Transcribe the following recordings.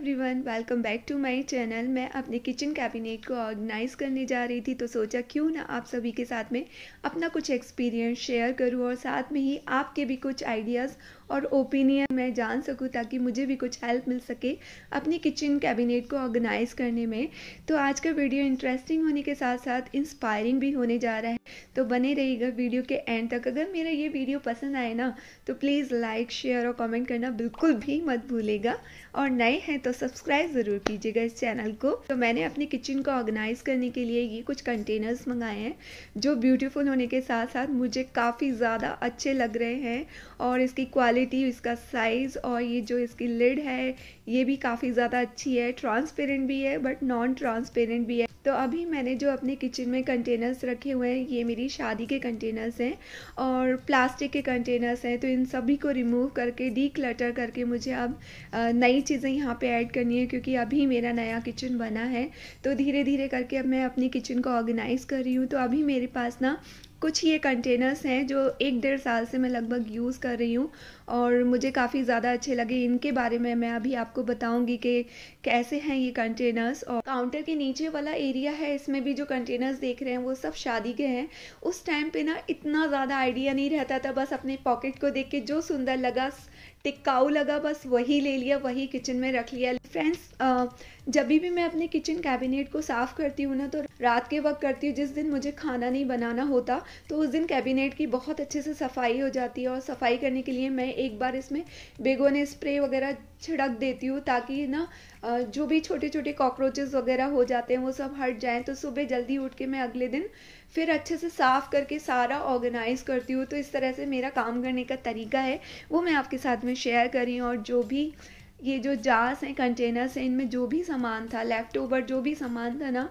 everyone welcome back to my channel मैं अपने kitchen cabinet को ऑर्गेनाइज करने जा रही थी तो सोचा क्यों ना आप सभी के साथ में अपना कुछ एक्सपीरियंस शेयर करूं और साथ में ही आपके भी कुछ आइडियाज़ और ओपिनियन मैं जान सकूँ ताकि मुझे भी कुछ हेल्प मिल सके अपनी किचन कैबिनेट को ऑर्गेनाइज़ करने में तो आज का वीडियो इंटरेस्टिंग होने के साथ साथ इंस्पायरिंग भी होने जा रहा है तो बने रहिएगा वीडियो के एंड तक अगर मेरा ये वीडियो पसंद आए ना तो प्लीज़ लाइक शेयर और कॉमेंट करना बिल्कुल भी मत भूलेगा और नए हैं तो सब्सक्राइब ज़रूर कीजिएगा इस चैनल को तो मैंने अपने किचन को ऑर्गेनाइज़ करने के लिए ये कुछ कंटेनर्स मंगाए हैं जो ब्यूटीफुल होने के साथ साथ मुझे काफ़ी ज़्यादा अच्छे लग रहे हैं और इसकी क्वालिटी क्वालिटी इसका साइज़ और ये जो इसकी लिड है ये भी काफ़ी ज़्यादा अच्छी है ट्रांसपेरेंट भी है बट नॉन ट्रांसपेरेंट भी है तो अभी मैंने जो अपने किचन में कंटेनर्स रखे हुए हैं ये मेरी शादी के कंटेनर्स हैं और प्लास्टिक के कंटेनर्स हैं तो इन सभी को रिमूव करके डी क्लटर करके मुझे अब नई चीज़ें यहाँ पे ऐड करनी है क्योंकि अभी मेरा नया किचन बना है तो धीरे धीरे करके अब मैं अपनी किचन को ऑर्गेनाइज़ कर रही हूँ तो अभी मेरे पास ना कुछ ये कंटेनर्स हैं जो एक डेढ़ साल से मैं लगभग यूज़ कर रही हूँ और मुझे काफ़ी ज़्यादा अच्छे लगे इनके बारे में मैं अभी आपको बताऊँगी कि कैसे हैं ये कंटेनर्स और काउंटर के नीचे वाला एरिया है इसमें भी जो कंटेनर्स देख रहे हैं वो सब शादी के हैं उस टाइम पे ना इतना ज़्यादा आइडिया नहीं रहता था बस अपने पॉकेट को देख के जो सुंदर लगा टिकाऊ लगा बस वही ले लिया वही किचन में रख लिया फ्रेंड्स जब भी मैं अपने किचन कैबिनेट को साफ़ करती हूँ ना तो रात के वक्त करती हूँ जिस दिन मुझे खाना नहीं बनाना होता तो उस दिन कैबिनेट की बहुत अच्छे से सफाई हो जाती है और सफाई करने के लिए मैं एक बार इसमें बेगोने स्प्रे वगैरह छिड़क देती हूँ ताकि ना जो भी छोटे छोटे कॉकरोचेस वगैरह हो जाते हैं वो सब हट जाएँ तो सुबह जल्दी उठ के मैं अगले दिन फिर अच्छे से साफ़ करके सारा ऑर्गेनाइज़ करती हूँ तो इस तरह से मेरा काम करने का तरीका है वो मैं आपके साथ में शेयर करी और जो भी ये जो जार्स हैं कंटेनर्स हैं इनमें जो भी सामान था लेफ़्ट ओवर जो भी सामान था ना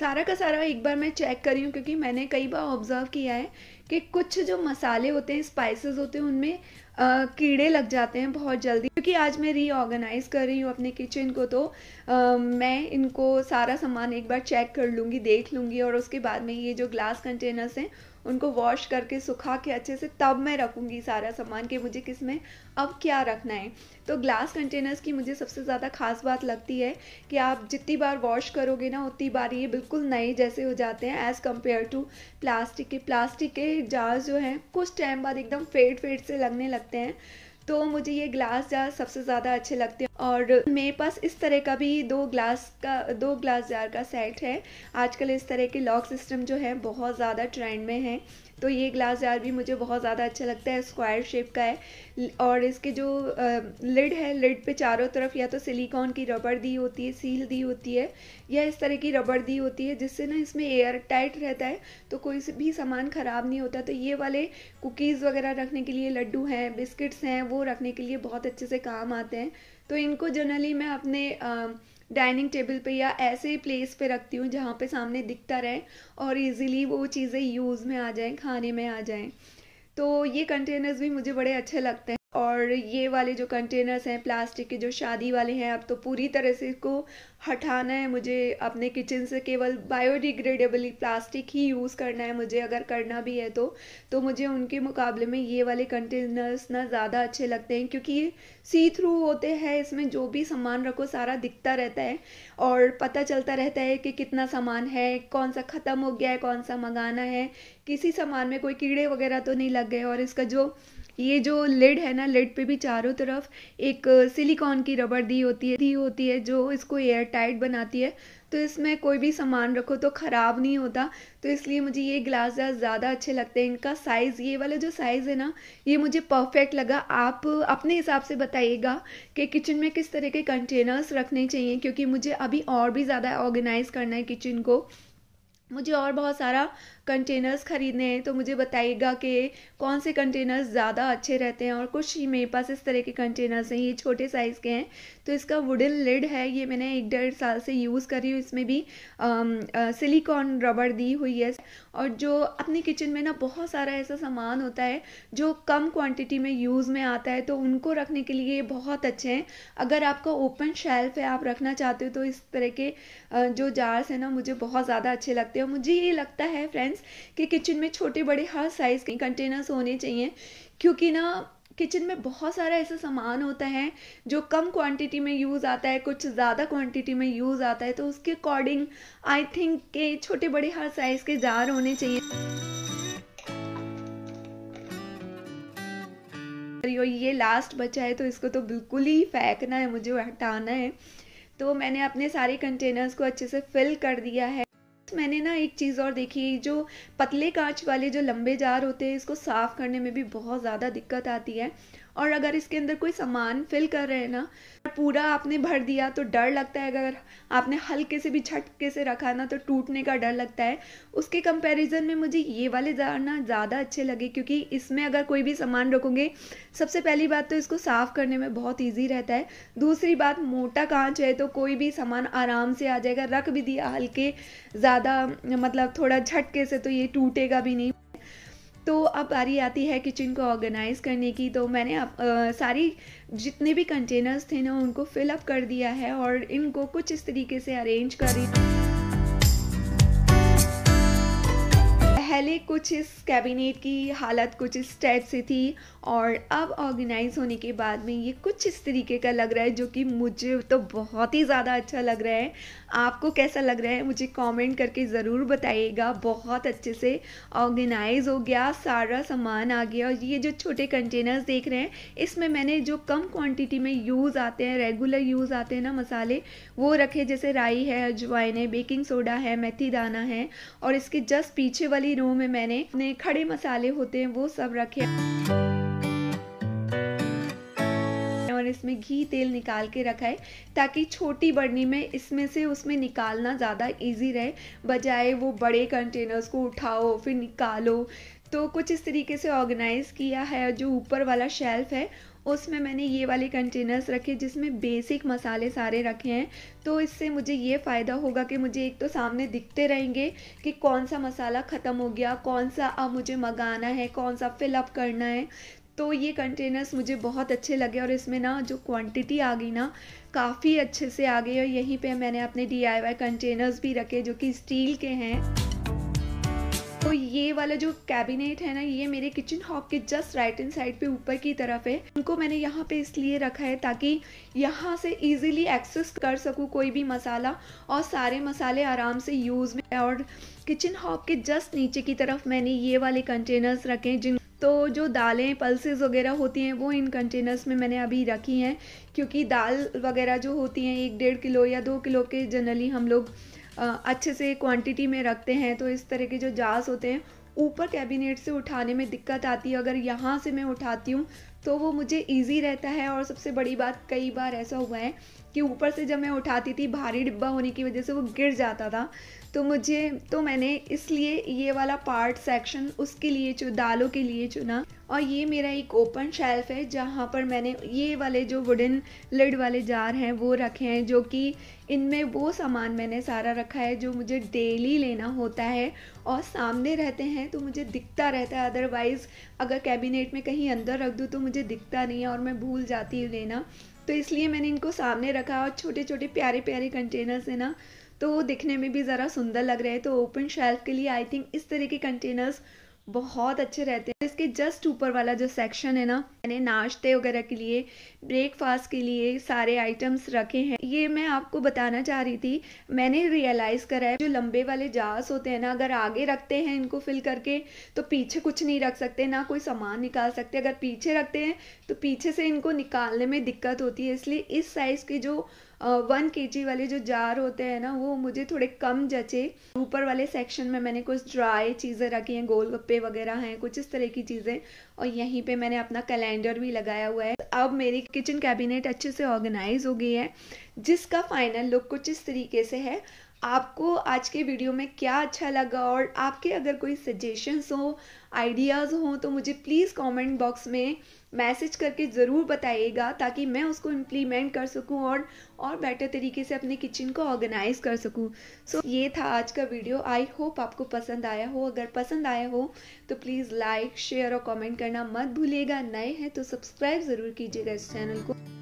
सारा का सारा एक बार मैं चेक करी हूँ क्योंकि मैंने कई बार ऑब्ज़र्व किया है कि कुछ जो मसाले होते हैं स्पाइसेस होते हैं उनमें आ, कीड़े लग जाते हैं बहुत जल्दी क्योंकि आज मैं रीऑर्गेनाइज कर रही हूँ अपने किचन को तो आ, मैं इनको सारा सामान एक बार चेक कर लूँगी देख लूँगी और उसके बाद में ये जो ग्लास कंटेनर्स हैं उनको वॉश करके सुखा के अच्छे से तब मैं रखूँगी सारा सामान कि मुझे किस में अब क्या रखना है तो ग्लास कंटेनर्स की मुझे सबसे ज़्यादा खास बात लगती है कि आप जितनी बार वॉश करोगे ना उतनी बार ये बिल्कुल नए जैसे हो जाते हैं एज़ कम्पेयर टू प्लास्टिक के प्लास्टिक के जार जो हैं कुछ टाइम बाद एकदम फेड फेड से लगने लगते हैं तो मुझे ये ग्लास जार सबसे ज़्यादा अच्छे लगते हैं और मेरे पास इस तरह का भी दो ग्लास का दो ग्लास जार का सेट है आजकल इस तरह के लॉक सिस्टम जो है बहुत ज़्यादा ट्रेंड में है तो ये ग्लास जार भी मुझे बहुत ज़्यादा अच्छा लगता है स्क्वायर शेप का है और इसके जो लिड है लिड पे चारों तरफ या तो सिलिकॉन की रबड़ दी होती है सील दी होती है या इस तरह की रबड़ दी होती है जिससे ना इसमें एयर टाइट रहता है तो कोई भी सामान ख़राब नहीं होता तो ये वाले कुकीज़ वगैरह रखने के लिए लड्डू हैं बिस्किट्स हैं वो रखने के लिए बहुत अच्छे से काम आते हैं तो इनको जनरली मैं अपने डाइनिंग टेबल पे या ऐसे प्लेस पे रखती हूँ जहाँ पे सामने दिखता रहे और इजीली वो चीज़ें यूज़ में आ जाएं खाने में आ जाएं तो ये कंटेनर्स भी मुझे बड़े अच्छे लगते हैं और ये वाले जो कंटेनर्स हैं प्लास्टिक के जो शादी वाले हैं अब तो पूरी तरह से इसको हटाना है मुझे अपने किचन से केवल बायोडिग्रेडेबली प्लास्टिक ही यूज़ करना है मुझे अगर करना भी है तो तो मुझे उनके मुकाबले में ये वाले कंटेनर्स ना ज़्यादा अच्छे लगते हैं क्योंकि ये सी थ्रू होते हैं इसमें जो भी सामान रखो सारा दिखता रहता है और पता चलता रहता है कि कितना सामान है कौन सा ख़त्म हो गया है कौन सा मंगाना है किसी सामान में कोई कीड़े वगैरह तो नहीं लग गए और इसका जो ये जो लिड है ना लिड पे भी चारों तरफ एक सिलिकॉन की रबड़ दी होती है दी होती है जो इसको एयर टाइट बनाती है तो इसमें कोई भी सामान रखो तो ख़राब नहीं होता तो इसलिए मुझे ये ग्लास ज़्यादा अच्छे लगते हैं इनका साइज़ ये वाला जो साइज़ है ना ये मुझे परफेक्ट लगा आप अपने हिसाब से बताइएगा कि किचन में किस तरह के कंटेनर्स रखने चाहिए क्योंकि मुझे अभी और भी ज़्यादा ऑर्गेनाइज़ करना है किचन को मुझे और बहुत सारा कंटेनर्स ख़रीदने हैं तो मुझे बताइएगा कि कौन से कंटेनर्स ज़्यादा अच्छे रहते हैं और कुछ ही मेरे पास इस तरह के कंटेनर्स हैं ये छोटे साइज़ के हैं तो इसका वुडन लिड है ये मैंने एक डेढ़ साल से यूज़ करी हूँ इसमें भी सिलिकॉन रबड़ दी हुई है और जो अपने किचन में ना बहुत सारा ऐसा सामान होता है जो कम क्वान्टिटी में यूज़ में आता है तो उनको रखने के लिए बहुत अच्छे हैं अगर आपका ओपन शेल्फ है आप रखना चाहते हो तो इस तरह के जो जार्स हैं ना मुझे बहुत ज़्यादा अच्छे लगते हैं मुझे ये लगता है फ्रेंड्स फ्रेंड्स कि किचन में छोटे बड़े हर साइज़ के कंटेनर्स होने चाहिए क्योंकि ना किचन में बहुत सारा ऐसा सामान होता है जो कम क्वांटिटी में यूज़ आता है कुछ ज़्यादा क्वांटिटी में यूज़ आता है तो उसके अकॉर्डिंग आई थिंक के छोटे बड़े हर साइज़ के जार होने चाहिए और ये लास्ट बचा है तो इसको तो बिल्कुल ही फेंकना है मुझे हटाना है तो मैंने अपने सारे कंटेनर्स को अच्छे से फिल कर दिया है मैंने ना एक चीज़ और देखी जो पतले कांच वाले जो लंबे जार होते हैं इसको साफ़ करने में भी बहुत ज़्यादा दिक्कत आती है और अगर इसके अंदर कोई सामान फिल कर रहे हैं ना पूरा आपने भर दिया तो डर लगता है अगर आपने हल्के से भी झटके से रखा ना तो टूटने का डर लगता है उसके कंपैरिजन में मुझे ये वाले जार ना ज़्यादा अच्छे लगे क्योंकि इसमें अगर कोई भी सामान रखोगे सबसे पहली बात तो इसको साफ़ करने में बहुत ईजी रहता है दूसरी बात मोटा कांच है तो कोई भी सामान आराम से आ जाएगा रख भी दिया हल्के ज़्यादा मतलब थोड़ा झटके से तो ये टूटेगा भी नहीं तो अब बारी आती है किचन को ऑर्गेनाइज़ करने की तो मैंने अब सारी जितने भी कंटेनर्स थे ना उनको फिलअप कर दिया है और इनको कुछ इस तरीके से अरेंज कर रही पहले कुछ इस कैबिनेट की हालत कुछ इस टाइप से थी और अब ऑर्गेनाइज़ होने के बाद में ये कुछ इस तरीके का लग रहा है जो कि मुझे तो बहुत ही ज़्यादा अच्छा लग रहा है आपको कैसा लग रहा है मुझे कमेंट करके ज़रूर बताइएगा बहुत अच्छे से ऑर्गेनाइज़ हो गया सारा सामान आ गया और ये जो छोटे कंटेनर्स देख रहे हैं इसमें मैंने जो कम क्वान्टिटी में यूज़ आते हैं रेगुलर यूज़ आते हैं ना मसाले वो रखे जैसे राई है अजवाइन है बेकिंग सोडा है मेथी दाना है और इसके जस्ट पीछे वाली गिलों में मैंने अपने खड़े मसाले होते हैं वो सब रखे और इसमें घी तेल निकाल के रखा है ताकि छोटी बर्नी में इसमें से उसमें निकालना ज़्यादा इजी रहे बजाय वो बड़े कंटेनर्स को उठाओ फिर निकालो तो कुछ इस तरीके से ऑर्गेनाइज़ किया है जो ऊपर वाला शेल्फ है उसमें मैंने ये वाले कंटेनर्स रखे जिसमें बेसिक मसाले सारे रखे हैं तो इससे मुझे ये फ़ायदा होगा कि मुझे एक तो सामने दिखते रहेंगे कि कौन सा मसाला ख़त्म हो गया कौन सा अब मुझे मंगाना है कौन सा फिलअप करना है तो ये कंटेनर्स मुझे बहुत अच्छे लगे और इसमें ना जो क्वांटिटी आ गई ना काफ़ी अच्छे से आ गई और यहीं पे मैंने अपने डी कंटेनर्स भी रखे जो कि स्टील के हैं तो ये वाला जो कैबिनेट है ना ये मेरे किचन हॉक के जस्ट राइट एंड साइड पे ऊपर की तरफ है उनको मैंने यहाँ पे इसलिए रखा है ताकि यहाँ से इजीली एक्सेस कर सकूँ कोई भी मसाला और सारे मसाले आराम से यूज़ में और किचन हॉक के जस्ट नीचे की तरफ मैंने ये वाले कंटेनर्स रखे हैं जिन तो जो दालें पल्सेस वगैरह होती हैं वो इन कंटेनर्स में मैंने अभी रखी हैं क्योंकि दाल वगैरह जो होती हैं एक डेढ़ किलो या दो किलो के जनरली हम लोग अच्छे से क्वांटिटी में रखते हैं तो इस तरह के जो जार्स होते हैं ऊपर कैबिनेट से उठाने में दिक्कत आती है अगर यहाँ से मैं उठाती हूँ तो वो मुझे इजी रहता है और सबसे बड़ी बात कई बार ऐसा हुआ है कि ऊपर से जब मैं उठाती थी भारी डिब्बा होने की वजह से वो गिर जाता था तो मुझे तो मैंने इसलिए ये वाला पार्ट सेक्शन उसके लिए जो दालों के लिए चुना और ये मेरा एक ओपन शेल्फ है जहाँ पर मैंने ये वाले जो वुडन लिड वाले जार हैं वो रखे हैं जो कि इनमें वो सामान मैंने सारा रखा है जो मुझे डेली लेना होता है और सामने रहते हैं तो मुझे दिखता रहता है अदरवाइज़ अगर कैबिनेट में कहीं अंदर रख दूँ तो मुझे दिखता नहीं है और मैं भूल जाती हूँ लेना तो इसलिए मैंने इनको सामने रखा और छोटे छोटे प्यारे प्यारे कंटेनर्स है ना तो वो दिखने में भी ज़रा सुंदर लग रहे हैं तो ओपन शेल्फ के लिए आई थिंक इस तरह के कंटेनर्स बहुत अच्छे रहते हैं इसके जस्ट ऊपर वाला जो सेक्शन है ना मैंने नाश्ते वगैरह के लिए ब्रेकफास्ट के लिए सारे आइटम्स रखे हैं ये मैं आपको बताना चाह रही थी मैंने रियलाइज़ करा है जो लंबे वाले जार्स होते हैं ना अगर आगे रखते हैं इनको फिल करके तो पीछे कुछ नहीं रख सकते ना कोई सामान निकाल सकते अगर पीछे रखते हैं तो पीछे से इनको निकालने में दिक्कत होती है इसलिए इस साइज़ के जो वन के वाले जो जार होते हैं ना वो मुझे थोड़े कम जचे ऊपर वाले सेक्शन में मैंने कुछ ड्राई चीज़ें रखी हैं गोलगप्पे वगैरह हैं कुछ इस तरह की चीज़ें और यहीं पे मैंने अपना कैलेंडर भी लगाया हुआ है अब मेरी किचन कैबिनेट अच्छे से ऑर्गेनाइज हो गई है जिसका फाइनल लुक कुछ इस तरीके से है आपको आज के वीडियो में क्या अच्छा लगा और आपके अगर कोई सजेशंस हो आइडियाज़ हो तो मुझे प्लीज़ कमेंट बॉक्स में मैसेज करके ज़रूर बताइएगा ताकि मैं उसको इम्प्लीमेंट कर सकूं और और बेटर तरीके से अपने किचन को ऑर्गेनाइज कर सकूं सो so, ये था आज का वीडियो आई होप आपको पसंद आया हो अगर पसंद आया हो तो प्लीज़ लाइक शेयर और कॉमेंट करना मत भूलिएगा नए हैं तो सब्सक्राइब ज़रूर कीजिएगा इस चैनल को